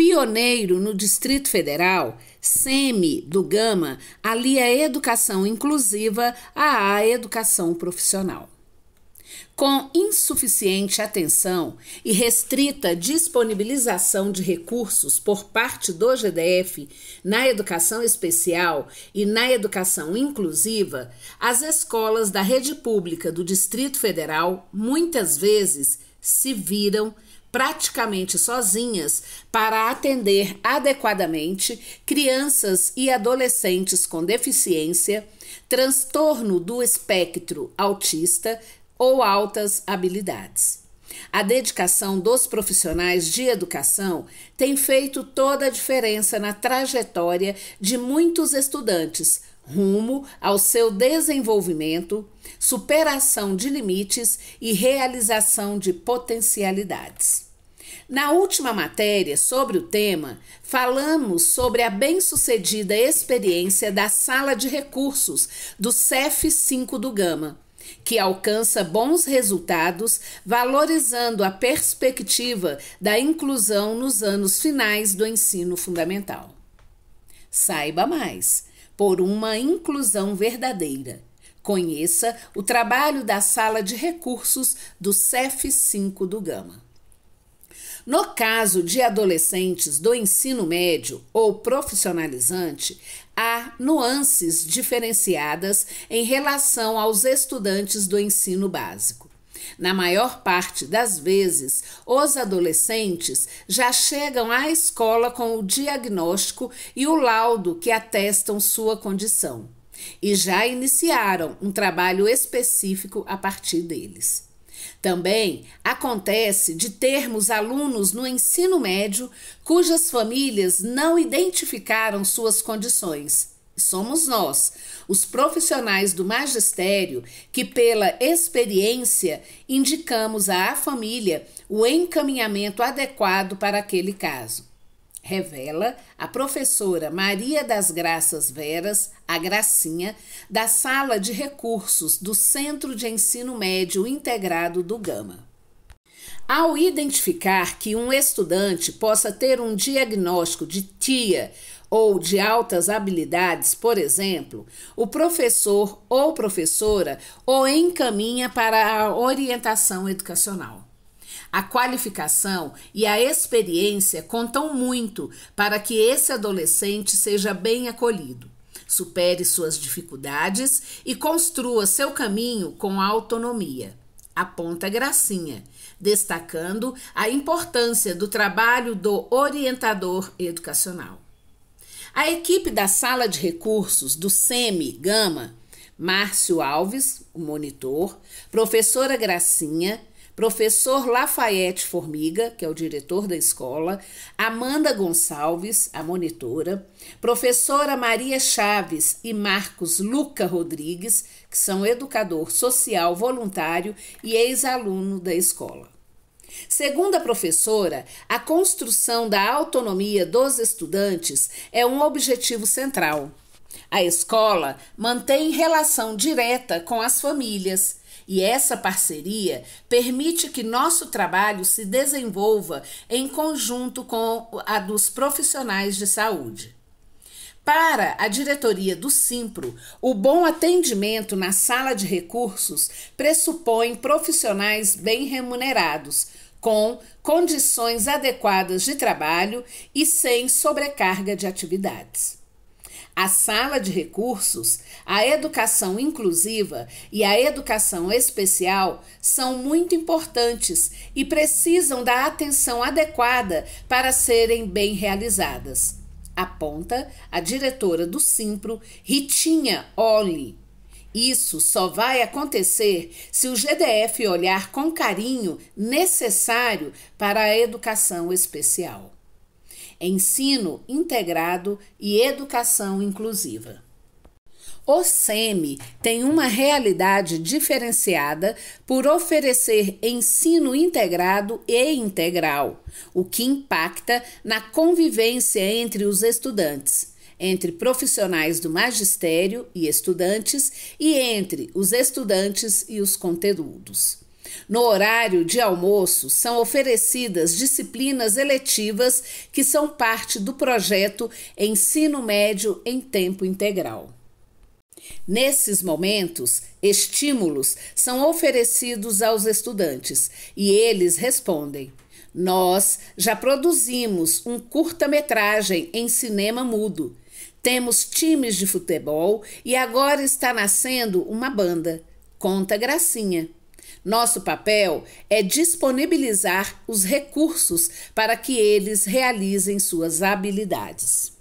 Pioneiro no Distrito Federal, SEMI do Gama alia a é educação inclusiva à é educação profissional. Com insuficiente atenção e restrita disponibilização de recursos por parte do GDF na educação especial e na educação inclusiva, as escolas da rede pública do Distrito Federal muitas vezes se viram praticamente sozinhas para atender adequadamente crianças e adolescentes com deficiência, transtorno do espectro autista ou altas habilidades. A dedicação dos profissionais de educação tem feito toda a diferença na trajetória de muitos estudantes, rumo ao seu desenvolvimento, superação de limites e realização de potencialidades. Na última matéria sobre o tema, falamos sobre a bem-sucedida experiência da sala de recursos do CEF 5 do Gama, que alcança bons resultados valorizando a perspectiva da inclusão nos anos finais do ensino fundamental. Saiba mais! por uma inclusão verdadeira. Conheça o trabalho da Sala de Recursos do CEF 5 do Gama. No caso de adolescentes do ensino médio ou profissionalizante, há nuances diferenciadas em relação aos estudantes do ensino básico. Na maior parte das vezes, os adolescentes já chegam à escola com o diagnóstico e o laudo que atestam sua condição, e já iniciaram um trabalho específico a partir deles. Também acontece de termos alunos no ensino médio cujas famílias não identificaram suas condições somos nós, os profissionais do magistério, que pela experiência indicamos à família o encaminhamento adequado para aquele caso. Revela a professora Maria das Graças Veras, a Gracinha, da Sala de Recursos do Centro de Ensino Médio Integrado do Gama. Ao identificar que um estudante possa ter um diagnóstico de TIA ou de altas habilidades, por exemplo, o professor ou professora o encaminha para a orientação educacional. A qualificação e a experiência contam muito para que esse adolescente seja bem acolhido, supere suas dificuldades e construa seu caminho com autonomia. Aponta Gracinha, destacando a importância do trabalho do orientador educacional. A equipe da sala de recursos do SEMI Gama, Márcio Alves, o monitor, professora Gracinha, professor Lafayette Formiga, que é o diretor da escola, Amanda Gonçalves, a monitora, professora Maria Chaves e Marcos Luca Rodrigues, que são educador social voluntário e ex-aluno da escola. Segundo a professora, a construção da autonomia dos estudantes é um objetivo central. A escola mantém relação direta com as famílias e essa parceria permite que nosso trabalho se desenvolva em conjunto com a dos profissionais de saúde. Para a diretoria do Simpro, o bom atendimento na sala de recursos pressupõe profissionais bem remunerados, com condições adequadas de trabalho e sem sobrecarga de atividades. A sala de recursos, a educação inclusiva e a educação especial são muito importantes e precisam da atenção adequada para serem bem realizadas aponta a diretora do Simpro, Ritinha Oli. Isso só vai acontecer se o GDF olhar com carinho necessário para a educação especial. Ensino integrado e educação inclusiva. O SEMI tem uma realidade diferenciada por oferecer ensino integrado e integral, o que impacta na convivência entre os estudantes, entre profissionais do magistério e estudantes e entre os estudantes e os conteúdos. No horário de almoço são oferecidas disciplinas eletivas que são parte do projeto Ensino Médio em Tempo Integral. Nesses momentos, estímulos são oferecidos aos estudantes e eles respondem. Nós já produzimos um curta-metragem em cinema mudo. Temos times de futebol e agora está nascendo uma banda. Conta Gracinha. Nosso papel é disponibilizar os recursos para que eles realizem suas habilidades.